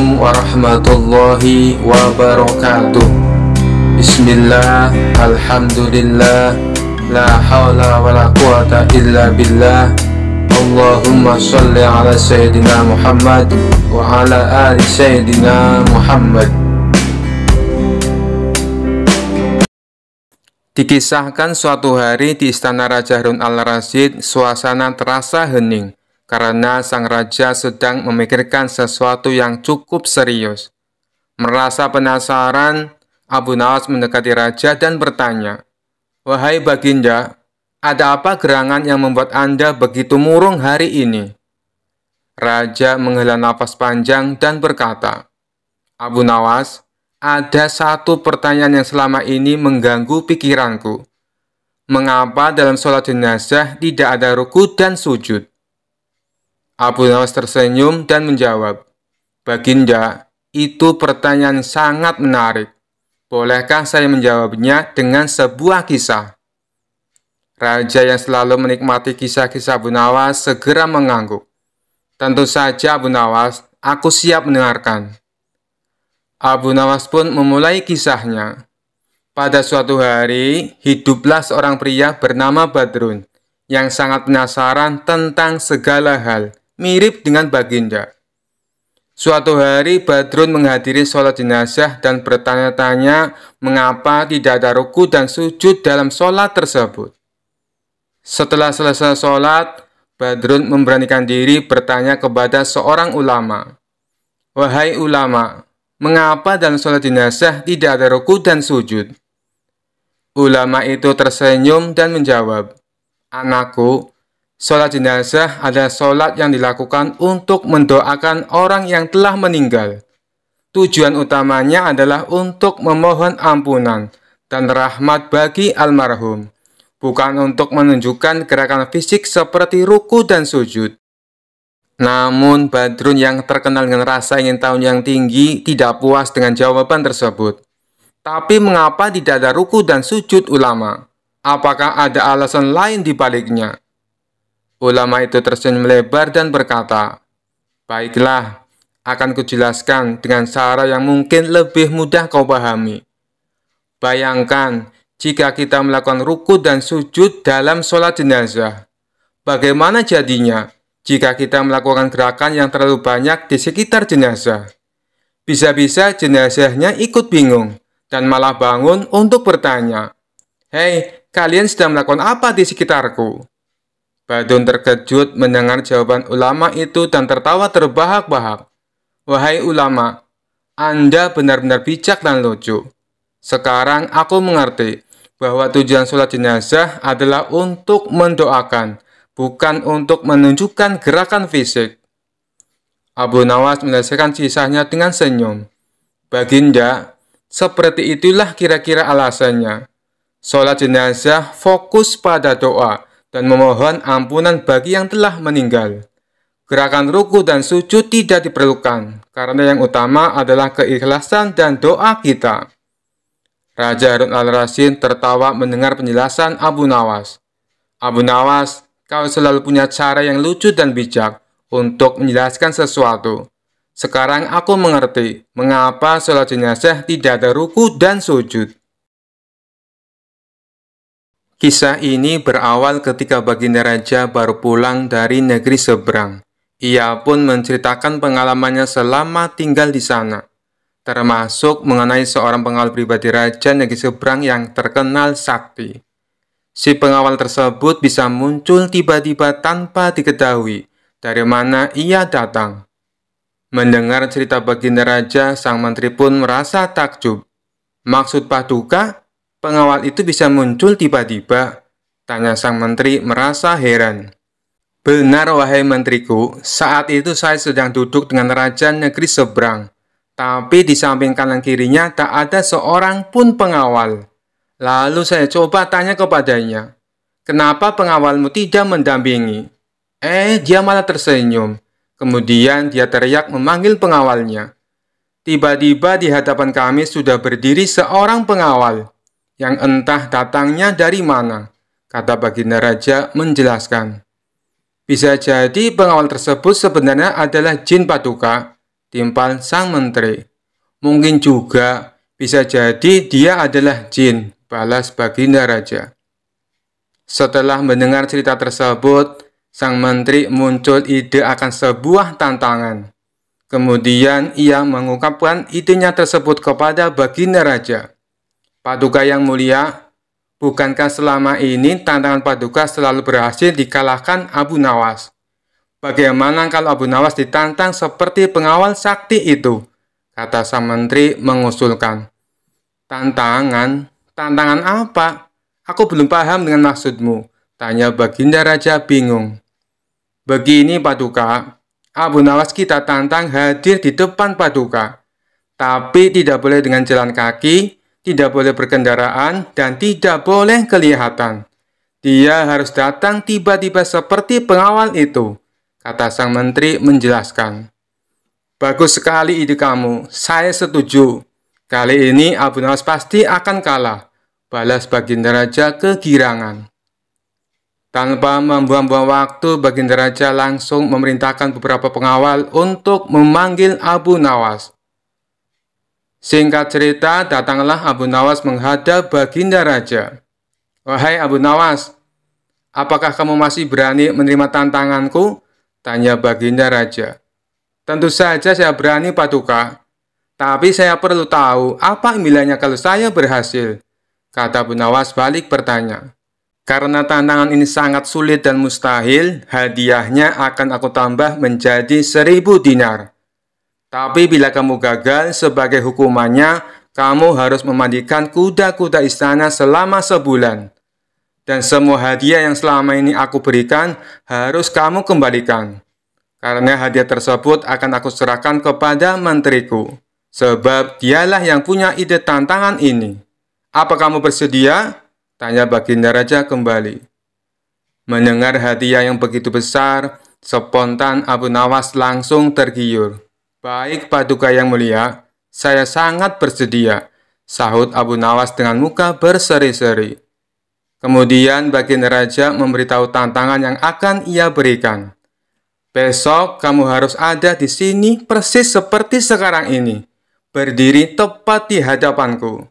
Assalamualaikum warahmatullahi wabarakatuh Bismillah, Alhamdulillah La hawla wa la quwata illa billah Allahumma salli ala Sayyidina Muhammad Wa ala ali Sayyidina Muhammad Dikisahkan suatu hari di istana Raja Harun al-Rasyid, suasana terasa hening karena sang raja sedang memikirkan sesuatu yang cukup serius. Merasa penasaran, Abu Nawas mendekati raja dan bertanya, Wahai Baginda, ada apa gerangan yang membuat Anda begitu murung hari ini? Raja menghela nafas panjang dan berkata, Abu Nawas, ada satu pertanyaan yang selama ini mengganggu pikiranku. Mengapa dalam sholat jenazah tidak ada ruku dan sujud? Abu Nawas tersenyum dan menjawab, Baginda, itu pertanyaan sangat menarik. Bolehkah saya menjawabnya dengan sebuah kisah? Raja yang selalu menikmati kisah-kisah Abu Nawas segera mengangguk. Tentu saja Abu Nawas, aku siap mendengarkan. Abu Nawas pun memulai kisahnya. Pada suatu hari, hiduplah seorang pria bernama Badrun yang sangat penasaran tentang segala hal, mirip dengan baginda. Suatu hari Badrun menghadiri sholat jenazah dan bertanya-tanya mengapa tidak ada ruku dan sujud dalam sholat tersebut. Setelah selesai sholat, Badrun memberanikan diri bertanya kepada seorang ulama. Wahai ulama, mengapa dalam sholat jenazah tidak ada ruku dan sujud? Ulama itu tersenyum dan menjawab, Anakku, Sholat jenazah adalah sholat yang dilakukan untuk mendoakan orang yang telah meninggal. Tujuan utamanya adalah untuk memohon ampunan dan rahmat bagi almarhum, bukan untuk menunjukkan gerakan fisik seperti ruku dan sujud. Namun Badrun yang terkenal dengan rasa ingin tahu yang tinggi tidak puas dengan jawaban tersebut. Tapi mengapa tidak ada ruku dan sujud ulama? Apakah ada alasan lain di baliknya? Ulama itu tersenyum lebar dan berkata, Baiklah, akan kujelaskan dengan cara yang mungkin lebih mudah kau pahami. Bayangkan, jika kita melakukan ruku dan sujud dalam sholat jenazah, bagaimana jadinya jika kita melakukan gerakan yang terlalu banyak di sekitar jenazah? Bisa-bisa jenazahnya ikut bingung dan malah bangun untuk bertanya, Hei, kalian sedang melakukan apa di sekitarku? Badun terkejut mendengar jawaban ulama itu dan tertawa terbahak-bahak. Wahai ulama, Anda benar-benar bijak dan lucu. Sekarang aku mengerti bahwa tujuan sholat jenazah adalah untuk mendoakan, bukan untuk menunjukkan gerakan fisik. Abu Nawas menyelesaikan kisahnya dengan senyum. Baginda, seperti itulah kira-kira alasannya. Sholat jenazah fokus pada doa, dan memohon ampunan bagi yang telah meninggal. Gerakan ruku dan sujud tidak diperlukan, karena yang utama adalah keikhlasan dan doa kita. Raja Harun al Rasin tertawa mendengar penjelasan Abu Nawas. Abu Nawas, kau selalu punya cara yang lucu dan bijak untuk menjelaskan sesuatu. Sekarang aku mengerti mengapa sholat jenazah tidak ada ruku dan sujud. Kisah ini berawal ketika Baginda Raja baru pulang dari negeri seberang. Ia pun menceritakan pengalamannya selama tinggal di sana, termasuk mengenai seorang pengawal pribadi Raja negeri seberang yang terkenal sakti. Si pengawal tersebut bisa muncul tiba-tiba tanpa diketahui dari mana ia datang. Mendengar cerita Baginda Raja, sang menteri pun merasa takjub. Maksud Paduka pengawal itu bisa muncul tiba-tiba? Tanya sang menteri merasa heran. Benar, wahai menteriku, saat itu saya sedang duduk dengan raja negeri seberang. Tapi di samping kanan kirinya tak ada seorang pun pengawal. Lalu saya coba tanya kepadanya, kenapa pengawalmu tidak mendampingi? Eh, dia malah tersenyum. Kemudian dia teriak memanggil pengawalnya. Tiba-tiba di hadapan kami sudah berdiri seorang pengawal yang entah datangnya dari mana, kata Baginda Raja menjelaskan. Bisa jadi pengawal tersebut sebenarnya adalah jin paduka, timpal sang menteri. Mungkin juga bisa jadi dia adalah jin, balas Baginda Raja. Setelah mendengar cerita tersebut, sang menteri muncul ide akan sebuah tantangan. Kemudian ia mengungkapkan idenya tersebut kepada Baginda Raja. Paduka yang mulia, bukankah selama ini tantangan Paduka selalu berhasil dikalahkan Abu Nawas? Bagaimana kalau Abu Nawas ditantang seperti pengawal sakti itu? Kata sang menteri mengusulkan. Tantangan? Tantangan apa? Aku belum paham dengan maksudmu. Tanya Baginda Raja bingung. Begini Paduka, Abu Nawas kita tantang hadir di depan Paduka. Tapi tidak boleh dengan jalan kaki, tidak boleh berkendaraan, dan tidak boleh kelihatan. Dia harus datang tiba-tiba seperti pengawal itu, kata sang menteri menjelaskan. Bagus sekali ide kamu, saya setuju. Kali ini Abu Nawas pasti akan kalah, balas Baginda Raja kegirangan. Tanpa membuang-buang waktu, Baginda Raja langsung memerintahkan beberapa pengawal untuk memanggil Abu Nawas. Singkat cerita, datanglah Abu Nawas menghadap Baginda Raja. Wahai Abu Nawas, apakah kamu masih berani menerima tantanganku? Tanya Baginda Raja. Tentu saja saya berani, Paduka. Tapi saya perlu tahu apa imbilannya kalau saya berhasil. Kata Abu Nawas balik bertanya. Karena tantangan ini sangat sulit dan mustahil, hadiahnya akan aku tambah menjadi seribu dinar. Tapi bila kamu gagal, sebagai hukumannya, kamu harus memandikan kuda-kuda istana selama sebulan. Dan semua hadiah yang selama ini aku berikan harus kamu kembalikan. Karena hadiah tersebut akan aku serahkan kepada menteriku. Sebab dialah yang punya ide tantangan ini. Apa kamu bersedia? Tanya Baginda Raja kembali. Mendengar hadiah yang begitu besar, spontan Abu Nawas langsung tergiur. Baik Paduka yang mulia, saya sangat bersedia, sahut Abu Nawas dengan muka berseri-seri. Kemudian Baginda Raja memberitahu tantangan yang akan ia berikan. Besok kamu harus ada di sini persis seperti sekarang ini, berdiri tepat di hadapanku.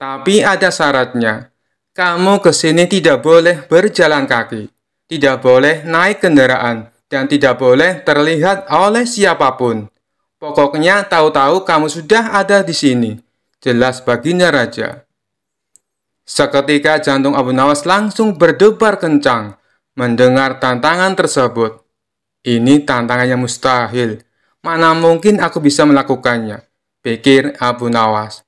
Tapi ada syaratnya, kamu ke sini tidak boleh berjalan kaki, tidak boleh naik kendaraan, dan tidak boleh terlihat oleh siapapun Pokoknya tahu-tahu kamu sudah ada di sini. Jelas baginya raja. Seketika jantung Abu Nawas langsung berdebar kencang mendengar tantangan tersebut. Ini tantangannya mustahil. Mana mungkin aku bisa melakukannya, pikir Abu Nawas.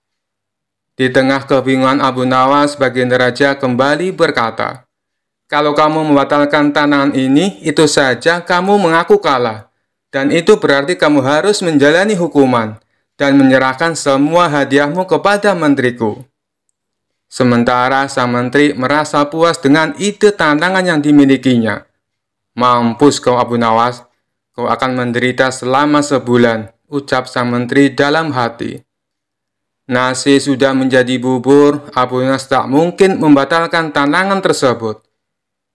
Di tengah kebingungan Abu Nawas, baginda raja kembali berkata, kalau kamu membatalkan tantangan ini, itu saja kamu mengaku kalah. Dan itu berarti kamu harus menjalani hukuman dan menyerahkan semua hadiahmu kepada menteriku. Sementara sang menteri merasa puas dengan ide tantangan yang dimilikinya. Mampus kau Abu Nawas, kau akan menderita selama sebulan, ucap sang menteri dalam hati. Nasi sudah menjadi bubur, Abu Nawas tak mungkin membatalkan tantangan tersebut.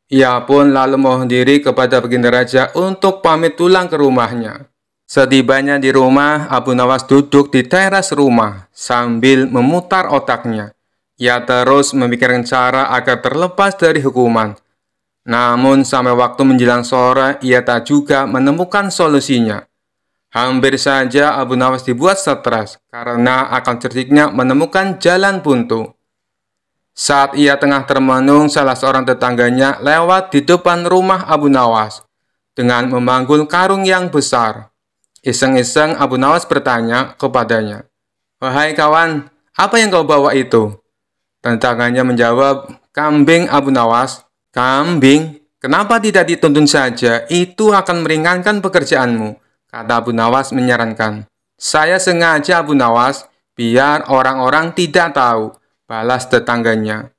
Ia pun lalu mohon diri kepada Baginda Raja untuk pamit pulang ke rumahnya. Setibanya di rumah, Abu Nawas duduk di teras rumah sambil memutar otaknya. Ia terus memikirkan cara agar terlepas dari hukuman. Namun sampai waktu menjelang sore, ia tak juga menemukan solusinya. Hampir saja Abu Nawas dibuat stres karena akal cerdiknya menemukan jalan buntu. Saat ia tengah termenung, salah seorang tetangganya lewat di depan rumah Abu Nawas dengan memanggul karung yang besar. Iseng-iseng Abu Nawas bertanya kepadanya, Wahai kawan, apa yang kau bawa itu? Tetangganya menjawab, Kambing Abu Nawas, kambing, kenapa tidak dituntun saja? Itu akan meringankan pekerjaanmu, kata Abu Nawas menyarankan. Saya sengaja Abu Nawas, biar orang-orang tidak tahu balas tetangganya.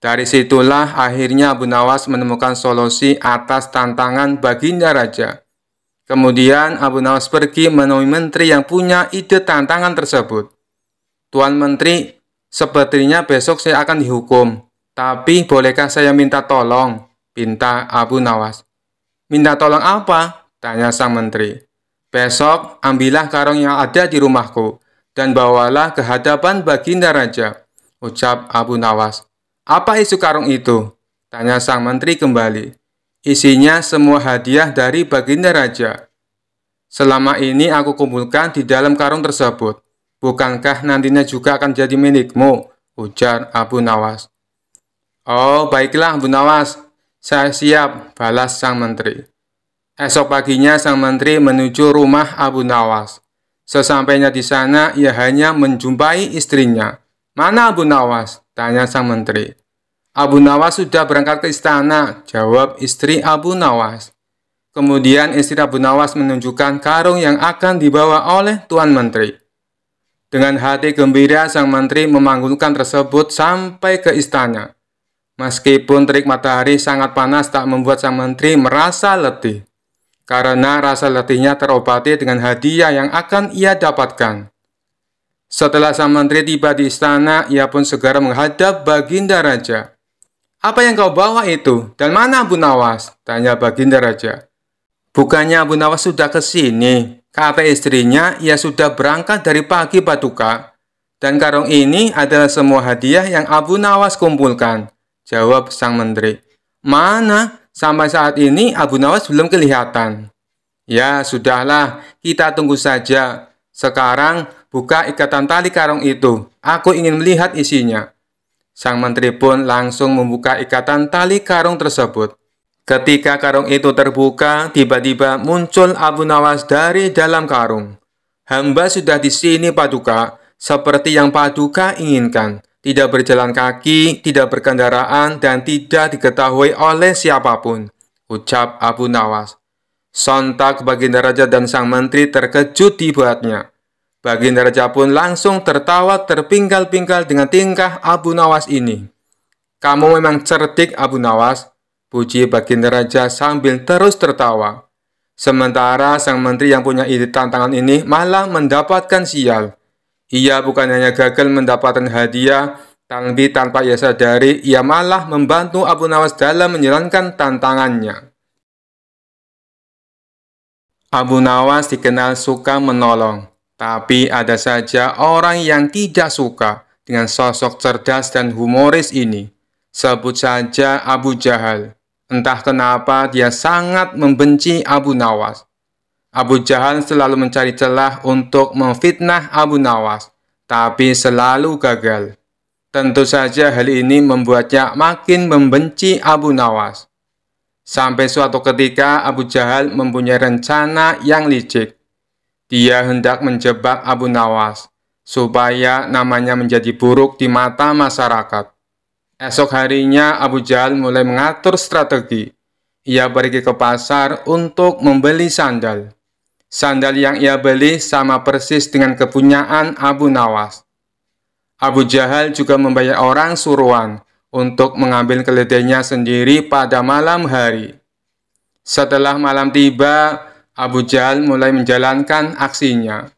Dari situlah akhirnya Abu Nawas menemukan solusi atas tantangan baginda raja. Kemudian Abu Nawas pergi menemui menteri yang punya ide tantangan tersebut. Tuan menteri, sepertinya besok saya akan dihukum. Tapi bolehkah saya minta tolong? Pinta Abu Nawas. Minta tolong apa? Tanya sang menteri. Besok ambillah karung yang ada di rumahku dan bawalah ke hadapan baginda raja ucap Abu Nawas. Apa isu karung itu? Tanya sang menteri kembali. Isinya semua hadiah dari baginda raja. Selama ini aku kumpulkan di dalam karung tersebut. Bukankah nantinya juga akan jadi milikmu? Ujar Abu Nawas. Oh, baiklah Abu Nawas. Saya siap, balas sang menteri. Esok paginya sang menteri menuju rumah Abu Nawas. Sesampainya di sana, ia hanya menjumpai istrinya, Mana Abu Nawas? Tanya sang menteri. Abu Nawas sudah berangkat ke istana, jawab istri Abu Nawas. Kemudian istri Abu Nawas menunjukkan karung yang akan dibawa oleh Tuan Menteri. Dengan hati gembira, sang menteri memanggulkan tersebut sampai ke istana. Meskipun terik matahari sangat panas tak membuat sang menteri merasa letih. Karena rasa letihnya terobati dengan hadiah yang akan ia dapatkan. Setelah sang menteri tiba di istana, ia pun segera menghadap Baginda Raja. Apa yang kau bawa itu? Dan mana Abu Nawas? Tanya Baginda Raja. Bukannya Abu Nawas sudah ke sini. Kata istrinya, ia sudah berangkat dari pagi Batuka. Dan karung ini adalah semua hadiah yang Abu Nawas kumpulkan. Jawab sang menteri. Mana? Sampai saat ini Abu Nawas belum kelihatan. Ya, sudahlah. Kita tunggu saja. Sekarang Buka ikatan tali karung itu, aku ingin melihat isinya. Sang menteri pun langsung membuka ikatan tali karung tersebut. Ketika karung itu terbuka, tiba-tiba muncul Abu Nawas dari dalam karung. Hamba sudah di sini paduka, seperti yang paduka inginkan. Tidak berjalan kaki, tidak berkendaraan, dan tidak diketahui oleh siapapun. Ucap Abu Nawas. Sontak Baginda Raja dan Sang Menteri terkejut dibuatnya. Baginda Raja pun langsung tertawa terpinggal-pinggal dengan tingkah Abu Nawas ini. Kamu memang cerdik Abu Nawas, puji Baginda Raja sambil terus tertawa. Sementara sang menteri yang punya ide tantangan ini malah mendapatkan sial. Ia bukan hanya gagal mendapatkan hadiah, tapi tanpa ia sadari, ia malah membantu Abu Nawas dalam menjalankan tantangannya. Abu Nawas dikenal suka menolong. Tapi ada saja orang yang tidak suka dengan sosok cerdas dan humoris ini. Sebut saja Abu Jahal. Entah kenapa dia sangat membenci Abu Nawas. Abu Jahal selalu mencari celah untuk memfitnah Abu Nawas, tapi selalu gagal. Tentu saja hal ini membuatnya makin membenci Abu Nawas. Sampai suatu ketika Abu Jahal mempunyai rencana yang licik. Dia hendak menjebak Abu Nawas supaya namanya menjadi buruk di mata masyarakat. Esok harinya Abu Jahal mulai mengatur strategi. Ia pergi ke pasar untuk membeli sandal. Sandal yang ia beli sama persis dengan kepunyaan Abu Nawas. Abu Jahal juga membayar orang suruhan untuk mengambil keledainya sendiri pada malam hari. Setelah malam tiba, Abu Jahal mulai menjalankan aksinya.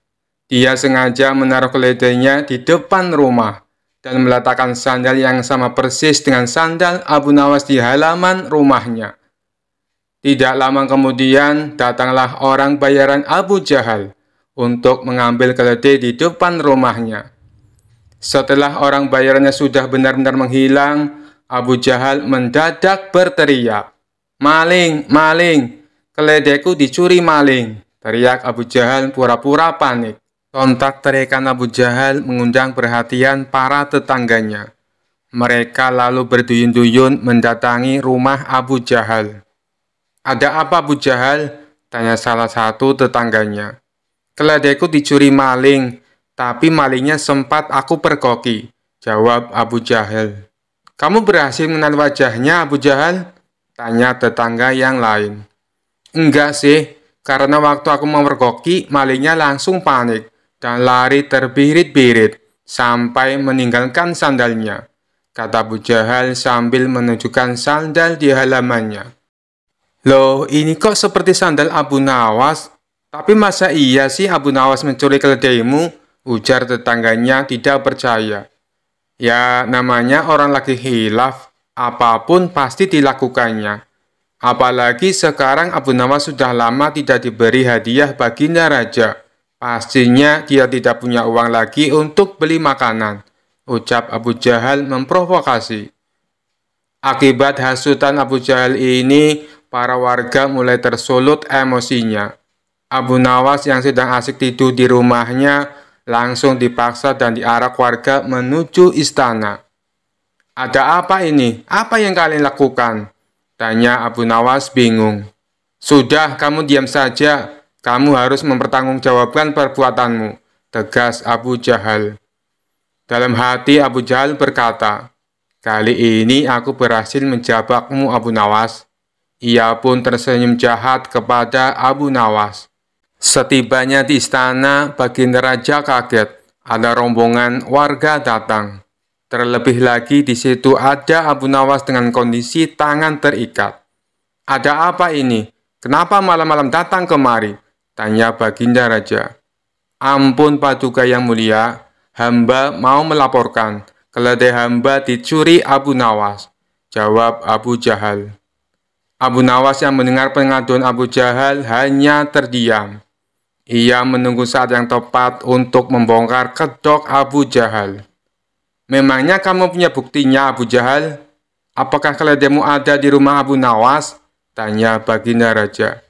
Dia sengaja menaruh keledainya di depan rumah dan meletakkan sandal yang sama persis dengan sandal Abu Nawas di halaman rumahnya. Tidak lama kemudian datanglah orang bayaran Abu Jahal untuk mengambil keledai di depan rumahnya. Setelah orang bayarannya sudah benar-benar menghilang, Abu Jahal mendadak berteriak, "Maling, maling!" Keledeku dicuri maling, teriak Abu Jahal pura-pura panik. Sontak teriakan Abu Jahal mengundang perhatian para tetangganya. Mereka lalu berduyun-duyun mendatangi rumah Abu Jahal. Ada apa Abu Jahal? Tanya salah satu tetangganya. Keledeku dicuri maling, tapi malingnya sempat aku perkoki, Jawab Abu Jahal. Kamu berhasil mengenal wajahnya Abu Jahal? Tanya tetangga yang lain. Enggak sih, karena waktu aku memergoki, malingnya langsung panik dan lari terbirit-birit sampai meninggalkan sandalnya, kata Bu Jahal sambil menunjukkan sandal di halamannya. Loh, ini kok seperti sandal Abu Nawas? Tapi masa iya sih Abu Nawas mencuri keledaimu? Ujar tetangganya tidak percaya. Ya, namanya orang lagi hilaf, apapun pasti dilakukannya. Apalagi sekarang Abu Nawas sudah lama tidak diberi hadiah baginda raja. Pastinya dia tidak punya uang lagi untuk beli makanan, ucap Abu Jahal memprovokasi. Akibat hasutan Abu Jahal ini, para warga mulai tersulut emosinya. Abu Nawas yang sedang asik tidur di rumahnya langsung dipaksa dan diarak warga menuju istana. Ada apa ini? Apa yang kalian lakukan? Tanya Abu Nawas bingung. Sudah, kamu diam saja. Kamu harus mempertanggungjawabkan perbuatanmu, tegas Abu Jahal. Dalam hati Abu Jahal berkata, Kali ini aku berhasil menjabakmu Abu Nawas. Ia pun tersenyum jahat kepada Abu Nawas. Setibanya di istana, Baginda Raja kaget. Ada rombongan warga datang. Terlebih lagi di situ ada Abu Nawas dengan kondisi tangan terikat. Ada apa ini? Kenapa malam-malam datang kemari? Tanya Baginda Raja. Ampun Paduka yang mulia, hamba mau melaporkan. Keledai hamba dicuri Abu Nawas. Jawab Abu Jahal. Abu Nawas yang mendengar pengaduan Abu Jahal hanya terdiam. Ia menunggu saat yang tepat untuk membongkar kedok Abu Jahal. Memangnya kamu punya buktinya Abu Jahal? Apakah keledaimu ada di rumah Abu Nawas? Tanya Baginda Raja.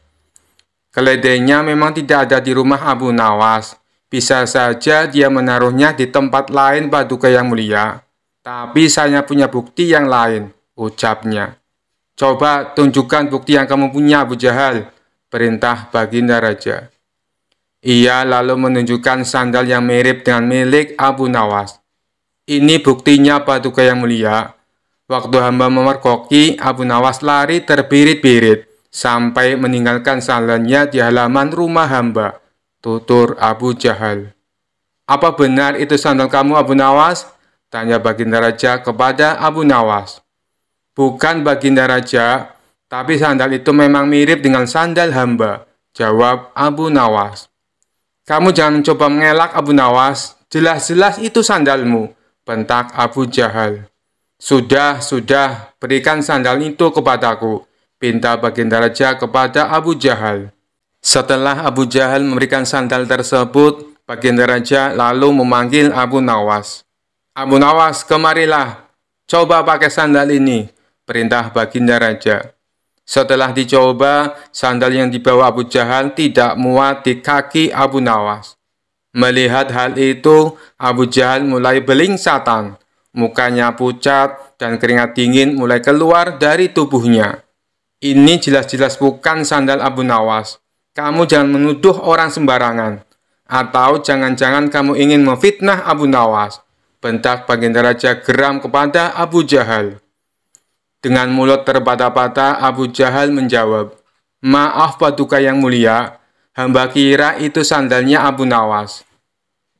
Keledainya memang tidak ada di rumah Abu Nawas. Bisa saja dia menaruhnya di tempat lain Paduka Yang Mulia. Tapi saya punya bukti yang lain, ucapnya. Coba tunjukkan bukti yang kamu punya Abu Jahal, perintah Baginda Raja. Ia lalu menunjukkan sandal yang mirip dengan milik Abu Nawas. Ini buktinya Paduka yang mulia. Waktu hamba memergoki, Abu Nawas lari terbirit-birit sampai meninggalkan salannya di halaman rumah hamba. Tutur Abu Jahal. Apa benar itu sandal kamu Abu Nawas? Tanya Baginda Raja kepada Abu Nawas. Bukan Baginda Raja, tapi sandal itu memang mirip dengan sandal hamba. Jawab Abu Nawas. Kamu jangan coba mengelak Abu Nawas, jelas-jelas itu sandalmu bentak Abu Jahal. Sudah, sudah, berikan sandal itu kepadaku, pinta Baginda Raja kepada Abu Jahal. Setelah Abu Jahal memberikan sandal tersebut, Baginda Raja lalu memanggil Abu Nawas. Abu Nawas, kemarilah, coba pakai sandal ini, perintah Baginda Raja. Setelah dicoba, sandal yang dibawa Abu Jahal tidak muat di kaki Abu Nawas. Melihat hal itu, Abu Jahal mulai beling satan. Mukanya pucat dan keringat dingin mulai keluar dari tubuhnya. Ini jelas-jelas bukan sandal Abu Nawas. Kamu jangan menuduh orang sembarangan. Atau jangan-jangan kamu ingin memfitnah Abu Nawas. Bentak Baginda Raja geram kepada Abu Jahal. Dengan mulut terbata-bata, Abu Jahal menjawab, Maaf Paduka yang mulia, hamba kira itu sandalnya Abu Nawas.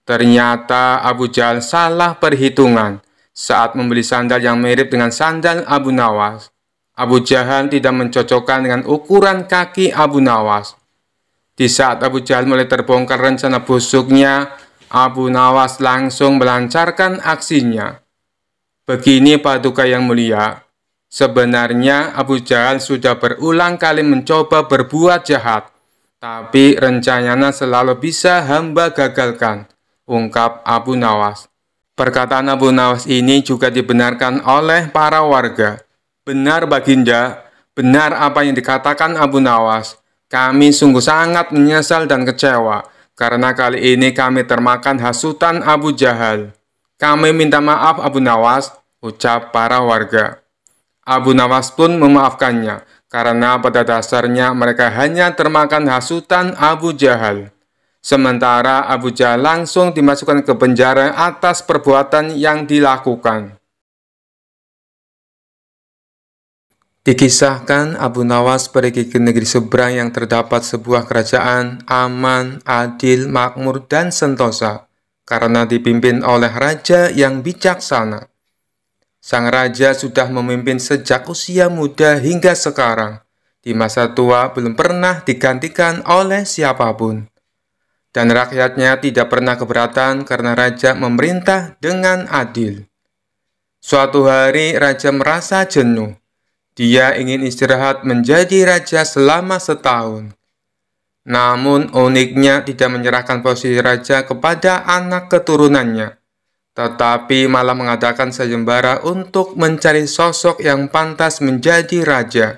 Ternyata Abu Jahal salah perhitungan saat membeli sandal yang mirip dengan sandal Abu Nawas. Abu Jahal tidak mencocokkan dengan ukuran kaki Abu Nawas. Di saat Abu Jahal mulai terbongkar rencana busuknya, Abu Nawas langsung melancarkan aksinya. Begini paduka yang mulia, sebenarnya Abu Jahal sudah berulang kali mencoba berbuat jahat, tapi rencananya selalu bisa hamba gagalkan ungkap Abu Nawas. Perkataan Abu Nawas ini juga dibenarkan oleh para warga. Benar Baginda, benar apa yang dikatakan Abu Nawas. Kami sungguh sangat menyesal dan kecewa karena kali ini kami termakan hasutan Abu Jahal. Kami minta maaf Abu Nawas, ucap para warga. Abu Nawas pun memaafkannya, karena pada dasarnya mereka hanya termakan hasutan Abu Jahal. Sementara Abu Jahal langsung dimasukkan ke penjara atas perbuatan yang dilakukan. Dikisahkan Abu Nawas pergi ke negeri seberang yang terdapat sebuah kerajaan aman, adil, makmur, dan sentosa karena dipimpin oleh raja yang bijaksana. Sang raja sudah memimpin sejak usia muda hingga sekarang. Di masa tua belum pernah digantikan oleh siapapun dan rakyatnya tidak pernah keberatan karena raja memerintah dengan adil. Suatu hari raja merasa jenuh. Dia ingin istirahat menjadi raja selama setahun. Namun uniknya tidak menyerahkan posisi raja kepada anak keturunannya, tetapi malah mengadakan sayembara untuk mencari sosok yang pantas menjadi raja.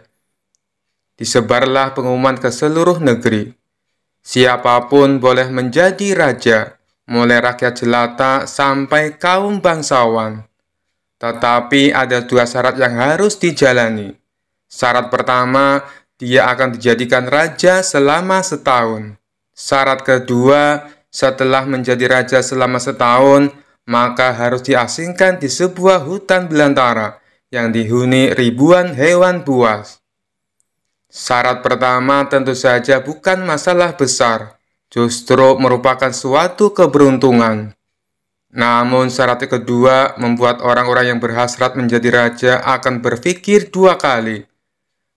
Disebarlah pengumuman ke seluruh negeri Siapapun boleh menjadi raja, mulai rakyat jelata sampai kaum bangsawan. Tetapi ada dua syarat yang harus dijalani. Syarat pertama, dia akan dijadikan raja selama setahun. Syarat kedua, setelah menjadi raja selama setahun, maka harus diasingkan di sebuah hutan belantara yang dihuni ribuan hewan buas. Syarat pertama tentu saja bukan masalah besar, justru merupakan suatu keberuntungan. Namun syarat kedua membuat orang-orang yang berhasrat menjadi raja akan berpikir dua kali.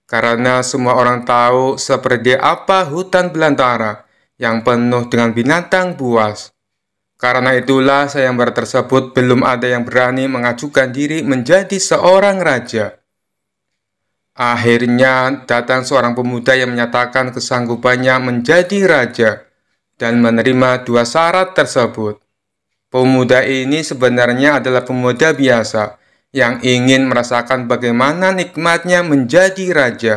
Karena semua orang tahu seperti apa hutan belantara yang penuh dengan binatang buas. Karena itulah sayang tersebut belum ada yang berani mengajukan diri menjadi seorang raja. Akhirnya datang seorang pemuda yang menyatakan kesanggupannya menjadi raja dan menerima dua syarat tersebut. Pemuda ini sebenarnya adalah pemuda biasa yang ingin merasakan bagaimana nikmatnya menjadi raja,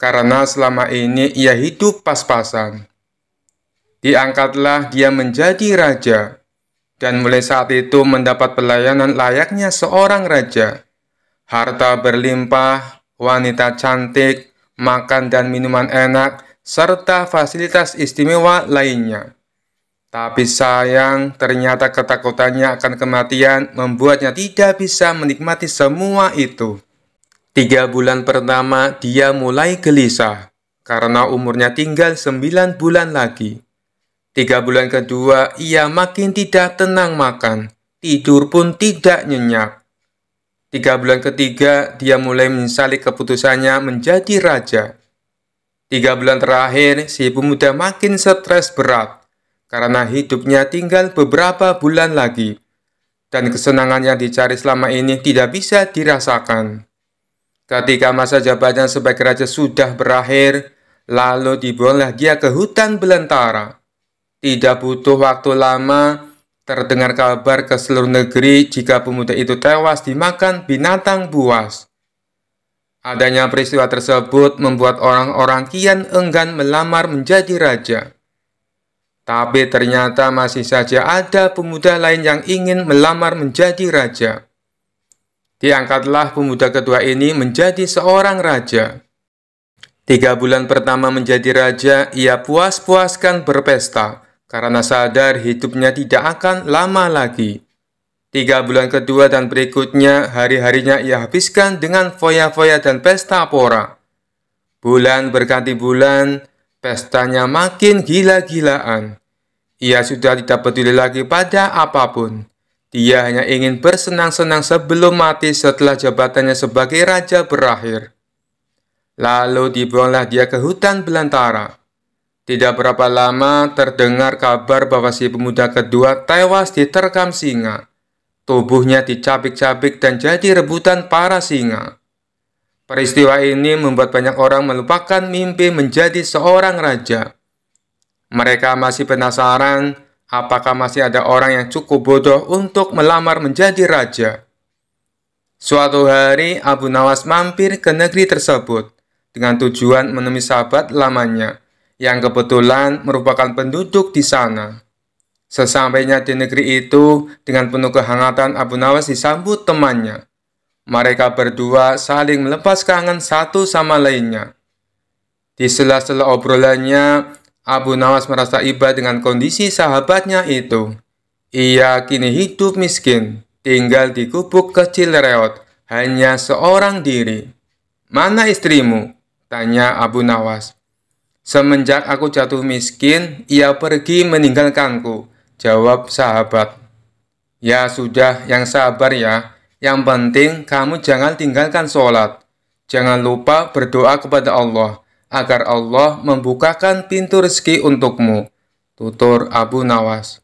karena selama ini ia hidup pas-pasan. Diangkatlah dia menjadi raja, dan mulai saat itu mendapat pelayanan layaknya seorang raja. Harta berlimpah, wanita cantik, makan dan minuman enak, serta fasilitas istimewa lainnya. Tapi sayang, ternyata ketakutannya akan kematian membuatnya tidak bisa menikmati semua itu. Tiga bulan pertama, dia mulai gelisah karena umurnya tinggal sembilan bulan lagi. Tiga bulan kedua, ia makin tidak tenang makan, tidur pun tidak nyenyak. Tiga bulan ketiga, dia mulai menyesali keputusannya menjadi raja. Tiga bulan terakhir, si pemuda makin stres berat karena hidupnya tinggal beberapa bulan lagi dan kesenangan yang dicari selama ini tidak bisa dirasakan. Ketika masa jabatan sebagai raja sudah berakhir, lalu dibuanglah dia ke hutan belantara. Tidak butuh waktu lama, Terdengar kabar ke seluruh negeri jika pemuda itu tewas dimakan binatang buas. Adanya peristiwa tersebut membuat orang-orang kian enggan melamar menjadi raja. Tapi ternyata masih saja ada pemuda lain yang ingin melamar menjadi raja. Diangkatlah pemuda kedua ini menjadi seorang raja. Tiga bulan pertama menjadi raja, ia puas-puaskan berpesta karena sadar hidupnya tidak akan lama lagi. Tiga bulan kedua dan berikutnya, hari-harinya ia habiskan dengan foya-foya dan pesta pora. Bulan berganti bulan, pestanya makin gila-gilaan. Ia sudah tidak peduli lagi pada apapun. Dia hanya ingin bersenang-senang sebelum mati setelah jabatannya sebagai raja berakhir. Lalu dibuanglah dia ke hutan belantara. Tidak berapa lama terdengar kabar bahwa si pemuda kedua tewas diterkam singa. Tubuhnya dicabik-cabik dan jadi rebutan para singa. Peristiwa ini membuat banyak orang melupakan mimpi menjadi seorang raja. Mereka masih penasaran apakah masih ada orang yang cukup bodoh untuk melamar menjadi raja. Suatu hari Abu Nawas mampir ke negeri tersebut dengan tujuan menemui sahabat lamanya yang kebetulan merupakan penduduk di sana. Sesampainya di negeri itu, dengan penuh kehangatan Abu Nawas disambut temannya. Mereka berdua saling melepas kangen satu sama lainnya. Di sela-sela obrolannya, Abu Nawas merasa iba dengan kondisi sahabatnya itu. Ia kini hidup miskin, tinggal di kubuk kecil reot, hanya seorang diri. Mana istrimu? Tanya Abu Nawas. Semenjak aku jatuh miskin, ia pergi meninggalkanku. Jawab sahabat. Ya sudah, yang sabar ya. Yang penting kamu jangan tinggalkan sholat. Jangan lupa berdoa kepada Allah, agar Allah membukakan pintu rezeki untukmu. Tutur Abu Nawas.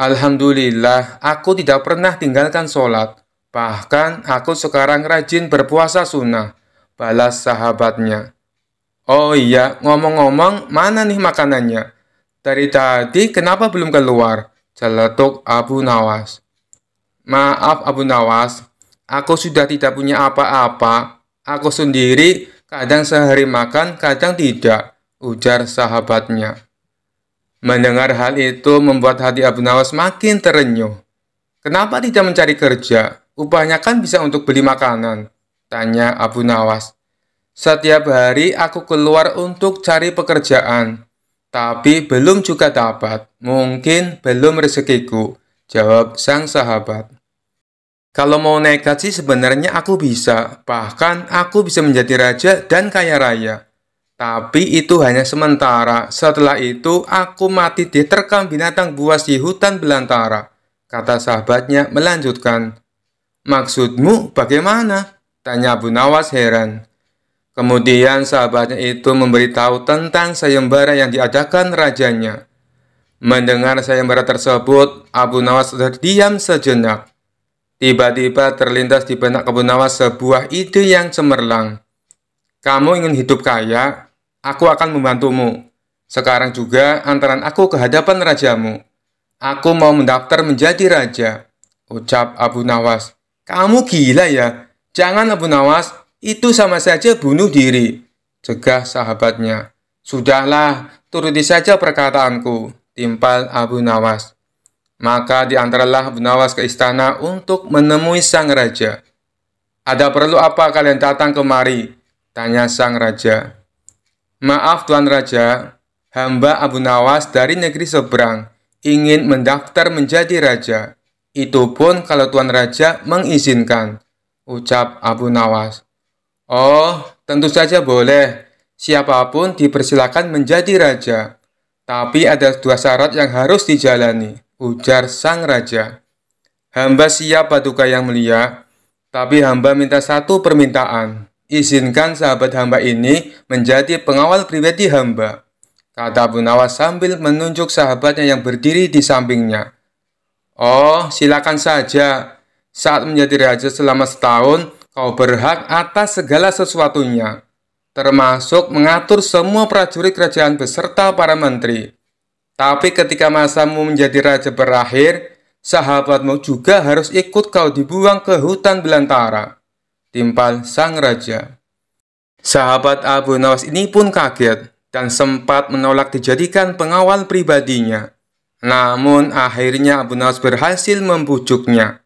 Alhamdulillah, aku tidak pernah tinggalkan sholat. Bahkan aku sekarang rajin berpuasa sunnah. Balas sahabatnya. Oh iya, ngomong-ngomong, mana nih makanannya? Dari tadi kenapa belum keluar? Jeletuk Abu Nawas. Maaf Abu Nawas, aku sudah tidak punya apa-apa. Aku sendiri kadang sehari makan, kadang tidak, ujar sahabatnya. Mendengar hal itu membuat hati Abu Nawas makin terenyuh. Kenapa tidak mencari kerja? Upahnya kan bisa untuk beli makanan, tanya Abu Nawas. Setiap hari aku keluar untuk cari pekerjaan, tapi belum juga dapat. Mungkin belum rezekiku, jawab sang sahabat. Kalau mau nekat sih sebenarnya aku bisa, bahkan aku bisa menjadi raja dan kaya raya. Tapi itu hanya sementara, setelah itu aku mati diterkam binatang buas di hutan belantara, kata sahabatnya melanjutkan. Maksudmu bagaimana? Tanya Bu Nawas heran. Kemudian sahabatnya itu memberitahu tentang sayembara yang diadakan rajanya. Mendengar sayembara tersebut, Abu Nawas terdiam sejenak. Tiba-tiba terlintas di benak Abu Nawas sebuah ide yang cemerlang. Kamu ingin hidup kaya? Aku akan membantumu. Sekarang juga antaran aku ke hadapan rajamu. Aku mau mendaftar menjadi raja. Ucap Abu Nawas. Kamu gila ya? Jangan Abu Nawas, itu sama saja bunuh diri. Cegah sahabatnya. Sudahlah, turuti saja perkataanku, timpal Abu Nawas. Maka diantarlah Abu Nawas ke istana untuk menemui sang raja. Ada perlu apa kalian datang kemari? Tanya sang raja. Maaf Tuan Raja, hamba Abu Nawas dari negeri seberang ingin mendaftar menjadi raja. Itu pun kalau Tuan Raja mengizinkan, ucap Abu Nawas. Oh, tentu saja boleh. Siapapun dipersilakan menjadi raja. Tapi ada dua syarat yang harus dijalani, ujar sang raja. Hamba siap paduka yang mulia, tapi hamba minta satu permintaan. Izinkan sahabat hamba ini menjadi pengawal pribadi hamba, kata Bunawas sambil menunjuk sahabatnya yang berdiri di sampingnya. Oh, silakan saja. Saat menjadi raja selama setahun, Kau berhak atas segala sesuatunya, termasuk mengatur semua prajurit kerajaan beserta para menteri. Tapi ketika masamu menjadi raja berakhir, sahabatmu juga harus ikut kau dibuang ke hutan belantara. Timpal sang raja. Sahabat Abu Nawas ini pun kaget dan sempat menolak dijadikan pengawal pribadinya. Namun akhirnya Abu Nawas berhasil membujuknya.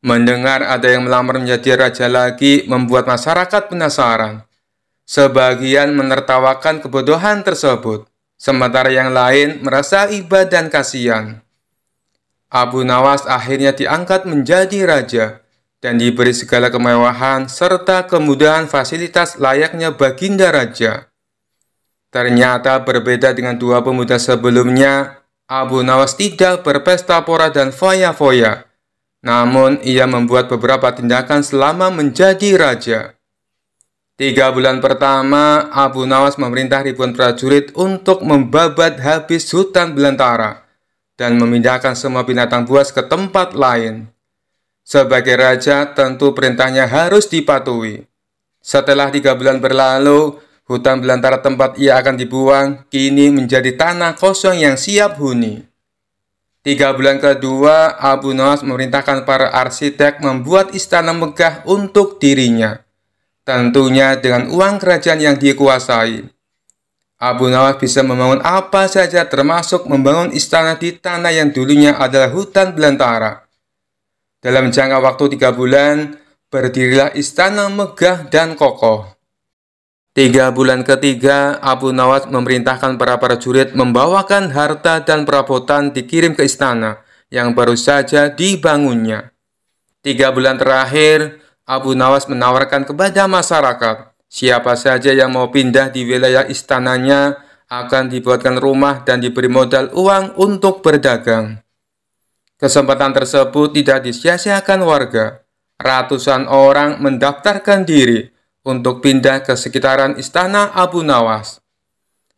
Mendengar ada yang melamar menjadi raja lagi membuat masyarakat penasaran. Sebagian menertawakan kebodohan tersebut, sementara yang lain merasa iba dan kasihan. Abu Nawas akhirnya diangkat menjadi raja dan diberi segala kemewahan serta kemudahan fasilitas layaknya baginda raja. Ternyata berbeda dengan dua pemuda sebelumnya, Abu Nawas tidak berpesta pora dan foya-foya namun, ia membuat beberapa tindakan selama menjadi raja. Tiga bulan pertama, Abu Nawas memerintah ribuan prajurit untuk membabat habis hutan belantara dan memindahkan semua binatang buas ke tempat lain. Sebagai raja, tentu perintahnya harus dipatuhi. Setelah tiga bulan berlalu, hutan belantara tempat ia akan dibuang kini menjadi tanah kosong yang siap huni. Tiga bulan kedua, Abu Nawas memerintahkan para arsitek membuat istana megah untuk dirinya, tentunya dengan uang kerajaan yang dikuasai. Abu Nawas bisa membangun apa saja termasuk membangun istana di tanah yang dulunya adalah hutan belantara. Dalam jangka waktu tiga bulan, berdirilah istana megah dan kokoh. Tiga bulan ketiga, Abu Nawas memerintahkan para prajurit membawakan harta dan perabotan dikirim ke istana yang baru saja dibangunnya. Tiga bulan terakhir, Abu Nawas menawarkan kepada masyarakat, siapa saja yang mau pindah di wilayah istananya akan dibuatkan rumah dan diberi modal uang untuk berdagang. Kesempatan tersebut tidak disia-siakan warga. Ratusan orang mendaftarkan diri untuk pindah ke sekitaran istana Abu Nawas.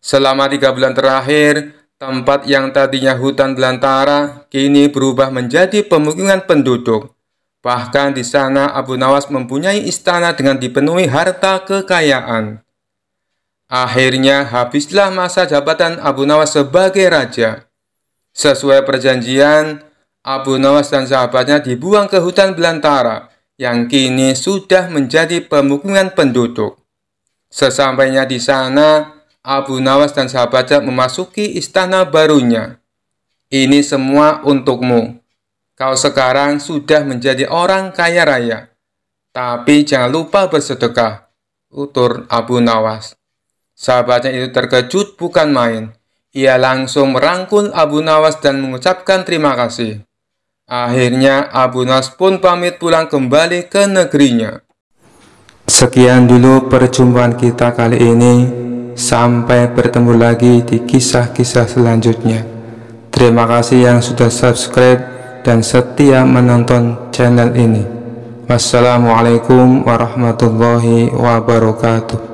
Selama tiga bulan terakhir, tempat yang tadinya hutan belantara kini berubah menjadi pemukiman penduduk. Bahkan di sana Abu Nawas mempunyai istana dengan dipenuhi harta kekayaan. Akhirnya habislah masa jabatan Abu Nawas sebagai raja. Sesuai perjanjian, Abu Nawas dan sahabatnya dibuang ke hutan belantara yang kini sudah menjadi pemukiman penduduk. Sesampainya di sana, Abu Nawas dan sahabatnya memasuki istana barunya. Ini semua untukmu. Kau sekarang sudah menjadi orang kaya raya. Tapi jangan lupa bersedekah, utur Abu Nawas. Sahabatnya itu terkejut bukan main. Ia langsung merangkul Abu Nawas dan mengucapkan terima kasih. Akhirnya Abu Nas pun pamit pulang kembali ke negerinya. Sekian dulu perjumpaan kita kali ini. Sampai bertemu lagi di kisah-kisah selanjutnya. Terima kasih yang sudah subscribe dan setia menonton channel ini. Wassalamualaikum warahmatullahi wabarakatuh.